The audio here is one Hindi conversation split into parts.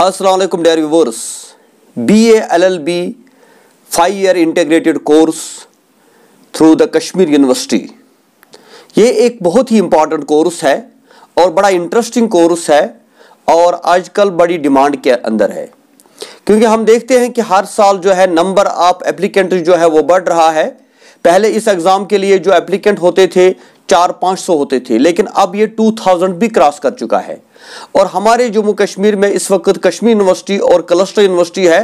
Aslam dear viewers B L L B five year integrated course through the Kashmir university ये एक बहुत ही इम्पॉर्टेंट कोर्स है और बड़ा इंटरेस्टिंग कोर्स है और आजकल बड़ी डिमांड के अंदर है क्योंकि हम देखते हैं कि हर साल जो है नंबर ऑफ एप्लीकेंट जो है वो बढ़ रहा है पहले इस एग्ज़ाम के लिए जो एप्लीकेंट होते थे चार पांच सौ होते थे लेकिन अब ये टू थाउजेंड भी क्रॉस कर चुका है और हमारे जम्मू कश्मीर में इस वक्त कश्मीर यूनिवर्सिटी और क्लस्टर यूनिवर्सिटी है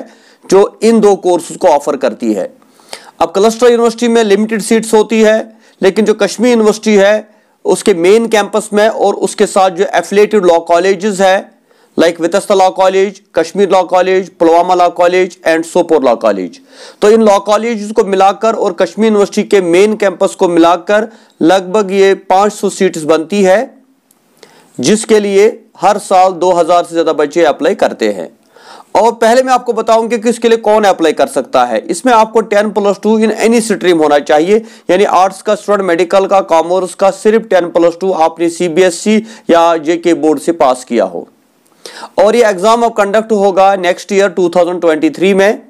जो इन दो कोर्स को ऑफर करती है अब क्लस्टर यूनिवर्सिटी में लिमिटेड सीट्स होती है लेकिन जो कश्मीर यूनिवर्सिटी है उसके मेन कैंपस में और उसके साथ जो एफिलेटेड लॉ कॉलेजेस है like Vitasta law college Kashmir law college Pulwama law college and Sopore law college तो इन लॉ कॉलेज को मिलाकर और कश्मीर यूनिवर्सिटी के मेन कैंपस को मिलाकर लगभग ये 500 सीट्स बनती है जिसके लिए हर साल 2000 से ज़्यादा बच्चे अप्लाई करते हैं और पहले मैं आपको बताऊंगी कि इसके लिए कौन अप्लाई कर सकता है इसमें आपको 10 plus two in any stream होना चाहिए यानी आर्ट्स का स्टूडेंट मेडिकल का कॉमर्स का सिर्फ 10 प्लस टू आपने सीबीएसई e या जेके बोर्ड से पास किया हो और ये एग्जाम अब कंडक्ट होगा नेक्स्ट ईयर 2023 में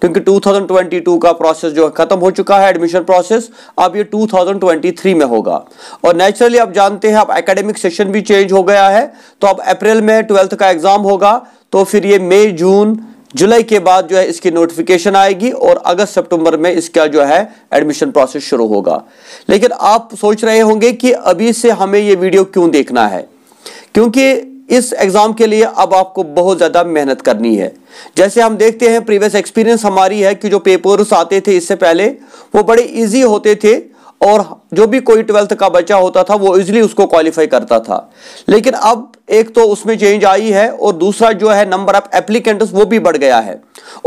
क्योंकि 2022 का प्रोसेस जो है खत्म हो चुका है एडमिशन प्रोसेस अब ये 2023 में होगा और नेचुरली आप जानते हैं अब एकेडमिक सेशन भी चेंज हो गया है तो अब अप्रैल में ट्वेल्थ का एग्जाम होगा तो फिर ये मई जून जुलाई के बाद जो है इसकी नोटिफिकेशन आएगी और अगस्त सितंबर में इसका जो है एडमिशन प्रोसेस शुरू होगा लेकिन आप सोच रहे होंगे कि अभी से हमें ये वीडियो क्यों देखना है क्योंकि इस एग्ज़ाम के लिए अब आपको बहुत ज़्यादा मेहनत करनी है जैसे हम देखते हैं प्रीवियस एक्सपीरियंस हमारी है कि जो पेपर्स आते थे इससे पहले वो बड़े इजी होते थे और जो भी कोई ट्वेल्थ का बच्चा होता था वो इजिली उसको क्वालिफाई करता था लेकिन अब एक तो उसमें चेंज आई है और दूसरा जो है नंबर ऑफ एप्लीकेंट वो भी बढ़ गया है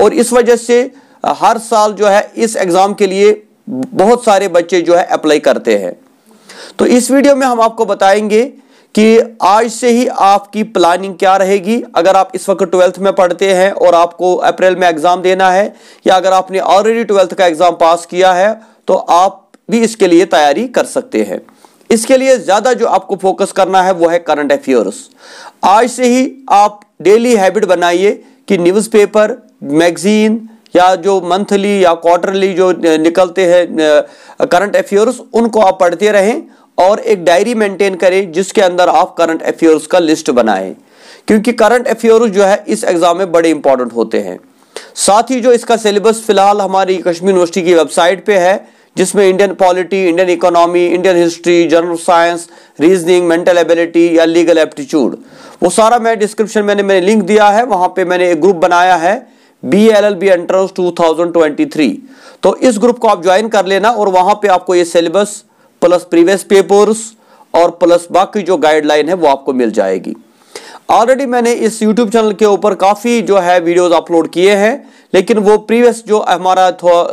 और इस वजह से हर साल जो है इस एग्ज़ाम के लिए बहुत सारे बच्चे जो है अप्लाई करते हैं तो इस वीडियो में हम आपको बताएंगे कि आज से ही आपकी प्लानिंग क्या रहेगी अगर आप इस वक्त ट्वेल्थ में पढ़ते हैं और आपको अप्रैल में एग्ज़ाम देना है या अगर आपने ऑलरेडी ट्वेल्थ का एग्ज़ाम पास किया है तो आप भी इसके लिए तैयारी कर सकते हैं इसके लिए ज़्यादा जो आपको फोकस करना है वो है करंट अफेयर्स आज से ही आप डेली हैबिट बनाइए कि न्यूज़पेपर मैगज़ीन या जो मंथली या क्वार्टरली जो निकलते हैं करंट अफेयर्स उनको आप पढ़ते रहें और एक डायरी मेंटेन करें जिसके अंदर आप करंट अफेयर्स का लिस्ट बनाएं क्योंकि करंट अफेयर्स जो है इस एग्जाम में बड़े इंपॉर्टेंट होते हैं साथ ही जो इसका सिलेबस फिलहाल हमारी कश्मीर यूनिवर्सिटी की वेबसाइट पे है जिसमें Indian polity Indian economy Indian history general science reasoning mental ability या लीगल एप्टीट्यूड वो सारा मैं डिस्क्रिप्शन मैंने मैंने लिंक दिया है वहाँ पे मैंने एक ग्रुप बनाया है B L L B entrance two तो इस ग्रुप को आप ज्वाइन कर लेना और वहाँ पे आपको ये सिलेबस प्लस प्रीवियस पेपर्स और प्लस बाकी जो गाइडलाइन है वो आपको मिल जाएगी ऑलरेडी मैंने इस यूट्यूब चैनल के ऊपर काफ़ी जो है वीडियोस अपलोड किए हैं लेकिन वो प्रीवियस जो हमारा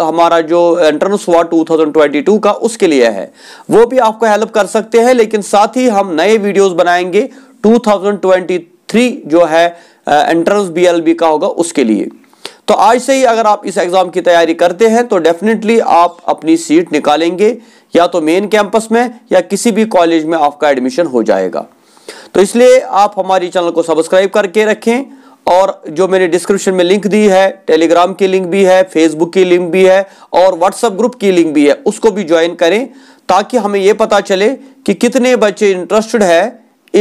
हमारा जो एंट्रेंस हुआ 2022 का उसके लिए है वो भी आपको हेल्प कर सकते हैं लेकिन साथ ही हम नए वीडियोस बनाएंगे 2023 जो है एंट्रेंस बीएलबी का होगा उसके लिए तो आज से ही अगर आप इस एग्ज़ाम की तैयारी करते हैं तो डेफिनेटली आप अपनी सीट निकालेंगे या तो मेन कैंपस में या किसी भी कॉलेज में आपका एडमिशन हो जाएगा तो इसलिए आप हमारी चैनल को सब्सक्राइब करके रखें और जो मैंने डिस्क्रिप्शन में लिंक दी है टेलीग्राम की लिंक भी है फेसबुक की लिंक भी है और व्हाट्सएप ग्रुप की लिंक भी है उसको भी ज्वाइन करें ताकि हमें यह पता चले कि कितने बच्चे इंटरेस्टेड है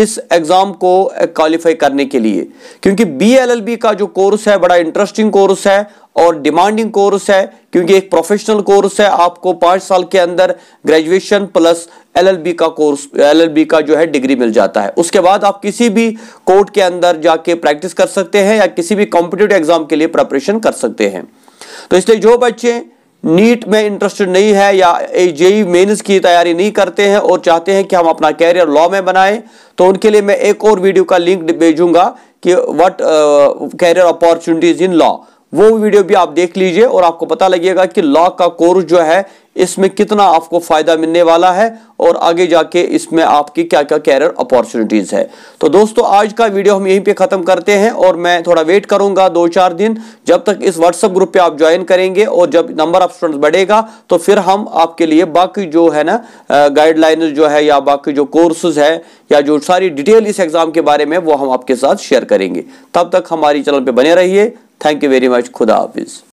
इस एग्जाम को क्वालिफाई करने के लिए क्योंकि बीएलएलबी का जो कोर्स है बड़ा इंटरेस्टिंग कोर्स है और डिमांडिंग कोर्स है क्योंकि एक प्रोफेशनल कोर्स है आपको पांच साल के अंदर ग्रेजुएशन प्लस एलएलबी का कोर्स एलएलबी का जो है डिग्री मिल जाता है उसके बाद आप किसी भी कोर्ट के अंदर जाके प्रैक्टिस कर सकते हैं या किसी भी कॉम्पिटेटिव एग्जाम के लिए प्रेपरेशन कर सकते हैं तो इसलिए जो बच्चे नीट में इंटरेस्टेड नहीं है या जेई e मेन्स की तैयारी नहीं करते हैं और चाहते हैं कि हम अपना कैरियर लॉ में बनाएं तो उनके लिए मैं एक और वीडियो का लिंक भेजूंगा कि what career opportunities in law वो वीडियो भी आप देख लीजिए और आपको पता लगेगा कि लॉ का कोर्स जो है इसमें कितना आपको फायदा मिलने वाला है और आगे जाके इसमें आपकी क्या क्या कैरियर अपॉर्चुनिटीज है तो दोस्तों आज का वीडियो हम यहीं पे खत्म करते हैं और मैं थोड़ा वेट करूंगा दो चार दिन जब तक इस व्हाट्सएप ग्रुप पे आप ज्वाइन करेंगे और जब नंबर ऑफ स्टूडेंट्स बढ़ेगा तो फिर हम आपके लिए बाकी जो है ना गाइडलाइन जो है या बाकी जो कोर्सेज है या जो सारी डिटेल इस एग्जाम के बारे में वो हम आपके साथ शेयर करेंगे तब तक हमारी चैनल पर बने रहिए Thank you very much. Khuda Hafiz.